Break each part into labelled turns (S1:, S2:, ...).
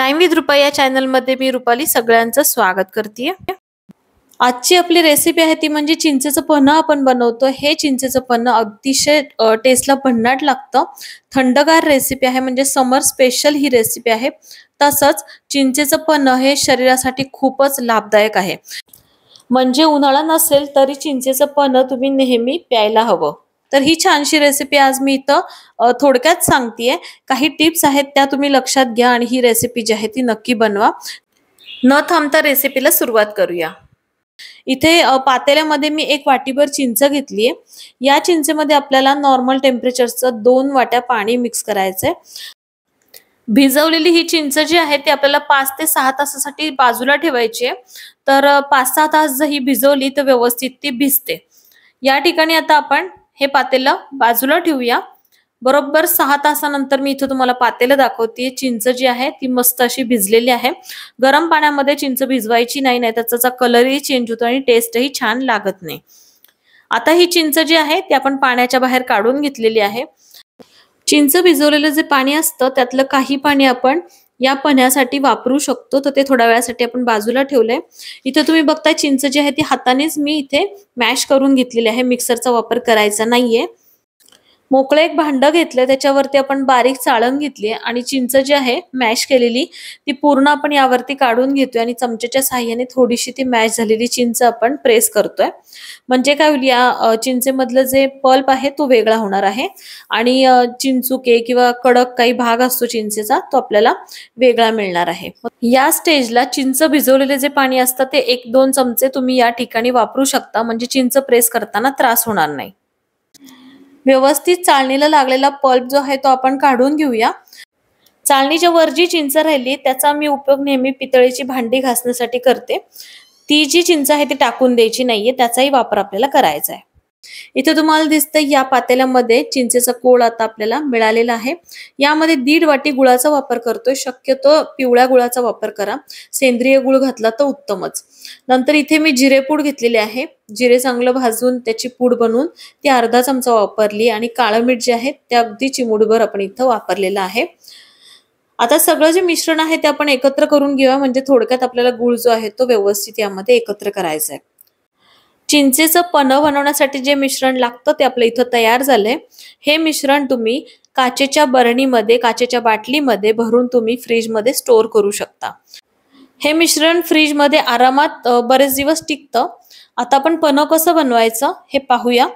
S1: time with Rupa या चॅनलमध्ये मी रुपाली सगळ्यांचं स्वागत करते आजची आपली रेसिपी आहे ती म्हणजे चिंचेचं पन्ह आपण बनवतो हे चिंचेचं पन्ह अतिशय टेस्टला भन्नाट लागतं थंडगार रेसिपी आहे म्हणजे समर स्पेशल ही रेसिपी आहे तसंच चिंचेचं पन्ह हे शरीरासाठी खूपच लाभदायक आहे म्हणजे उन्हाळा नसेल तरी चिंचेचं पन्ह तुम्ही नेहमी प्यायला हवं तर ही छानशी रेसिपी आज मी इथं थोडक्यात सांगतेय काही टिप्स आहेत त्या तुम्ही लक्षात घ्या आणि ही रेसिपी जी आहे ती नक्की बनवा न थांबता रेसिपीला सुरुवात करूया इथे पातेल्यामध्ये मी एक वाटीभर चिंच घेतली आहे या चिंचेमध्ये आपल्याला नॉर्मल टेम्परेचरचं दोन वाट्या पाणी मिक्स करायचंय भिजवलेली ही चिंच जी आहे ती आपल्याला पाच ते सहा तासासाठी बाजूला ठेवायची आहे तर पाच सहा तास जर ही भिजवली तर व्यवस्थित ती भिजते या ठिकाणी आता आपण हे पातेलं बाजूला ठेवूया बरोबर सहा तासानंतर मी इथं तुम्हाला पातेलं दाखवते चिंच जी आहे ती मस्त अशी भिजलेली आहे गरम पाण्यामध्ये चिंच भिजवायची नाही नाही त्याचा कलरही चेंज होतो आणि टेस्टही छान लागत नाही आता ही चिंच जी आहे ती आपण पाण्याच्या बाहेर काढून घेतलेली आहे चिंच भिजवलेलं जे पाणी असतं त्यातलं काही पाणी आपण या पण्यासाठी वापरू शकतो तर ते थोड्या वेळासाठी आपण बाजूला ठेवलंय इथे तुम्ही बघताय चिंच जी आहे ती हातानेच मी इथे मॅश करून घेतलेली आहे मिक्सरचा वापर करायचा नाहीये मोकळं एक भांड घेतलं त्याच्यावरती आपण बारीक चाळण घेतली आणि चिंच जी आहे मॅश केलेली ती पूर्ण आपण यावरती काढून घेतोय आणि चमच्याच्या साह्याने थोडीशी ती मॅश झालेली चिंच आपण प्रेस करतोय म्हणजे काय होईल या चिंचेमधलं जे पल्प आहे तो वेगळा होणार आहे आणि चिंचुके किंवा कडक काही भाग असतो चिंचेचा तो आपल्याला वेगळा मिळणार आहे या स्टेजला चिंच भिजवलेले जे पाणी असतं ते एक दोन चमचे तुम्ही या ठिकाणी वापरू शकता म्हणजे चिंच प्रेस करताना त्रास होणार नाही व्यवस्थित चालणीला लागलेला पल्प जो आहे तो आपण काढून घेऊया चालणीच्या वर जी चिंच राहिली त्याचा मी उपयोग नेहमी पितळेची भांडी घासण्यासाठी करते ती जी चिंच आहे ती टाकून द्यायची नाहीये त्याचाही वापर आपल्याला करायचा आहे इथे तुम्हाला दिसतं या पातेल्यामध्ये चिंचेचा कोळ आता आपल्याला मिळालेला आहे यामध्ये दीड वाटी गुळाचा वापर करतोय शक्यतो पिवळ्या गुळाचा वापर करा सेंद्रिय गुळ घातला तर उत्तमच नंतर इथे मी जिरेपूड घेतलेले आहे जिरे चांगलं भाजून त्याची पूड बनवून ती अर्धा चमचा वापरली आणि काळं मीठ जे आहे ते अगदी चिमुडभर आपण इथं वापरलेलं आहे आता सगळं जे मिश्रण आहे ते आपण एकत्र करून घेऊया म्हणजे थोडक्यात आपल्याला गुळ जो आहे तो व्यवस्थित यामध्ये एकत्र करायचा आहे चिंचेचं पनं बनवण्यासाठी जे मिश्रण लागतं ते आपलं इथं तयार झालंय हे मिश्रण तुम्ही काचेच्या बरणीमध्ये काचेच्या बाटलीमध्ये भरून तुम्ही फ्रीजमध्ये स्टोअर करू शकता हे मिश्रण फ्रीजमध्ये आरामात बरेच दिवस टिकतं आता आपण पनं कसं बनवायचं हे पाहूया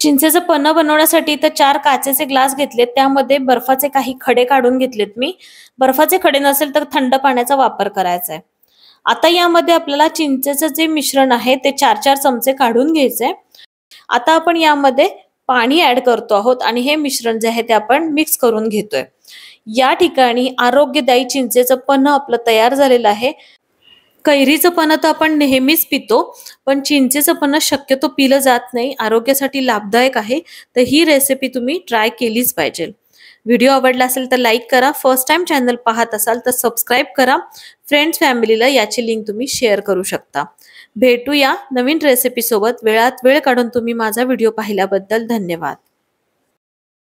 S1: चिंचेचं पनं बनवण्यासाठी इथं चार काचेचे ग्लास घेतलेत त्यामध्ये बर्फाचे काही खडे काढून घेतलेत मी बर्फाचे खडे नसेल तर थंड पाण्याचा वापर करायचा आहे आता यामध्ये आपल्याला चिंचेचं जे मिश्रण आहे ते चार चार चमचे काढून घ्यायचे आता आपण यामध्ये पाणी ऍड करतो आहोत आणि हे मिश्रण जे आहे ते आपण मिक्स करून घेतोय या ठिकाणी आरोग्यदायी चिंचेचं पन्ह आपलं तयार झालेलं आहे कैरीचं पन्ह तर आपण नेहमीच पितो पण चिंचेचं पन्ह शक्यतो पिलं जात नाही आरोग्यासाठी लाभदायक आहे तर ही रेसिपी तुम्ही ट्राय केलीच पाहिजे व्हिडिओ आवडला असेल तर लाईक करा फर्स्ट टाइम चॅनल पाहत असाल तर सबस्क्राईब करा फ्रेंड्स फॅमिलीला याची लिंक तुम्ही शेअर करू शकता भेटूया नवीन रेसिपीसोबत वेळात वेळ काढून तुम्ही माझा व्हिडिओ पाहिल्याबद्दल धन्यवाद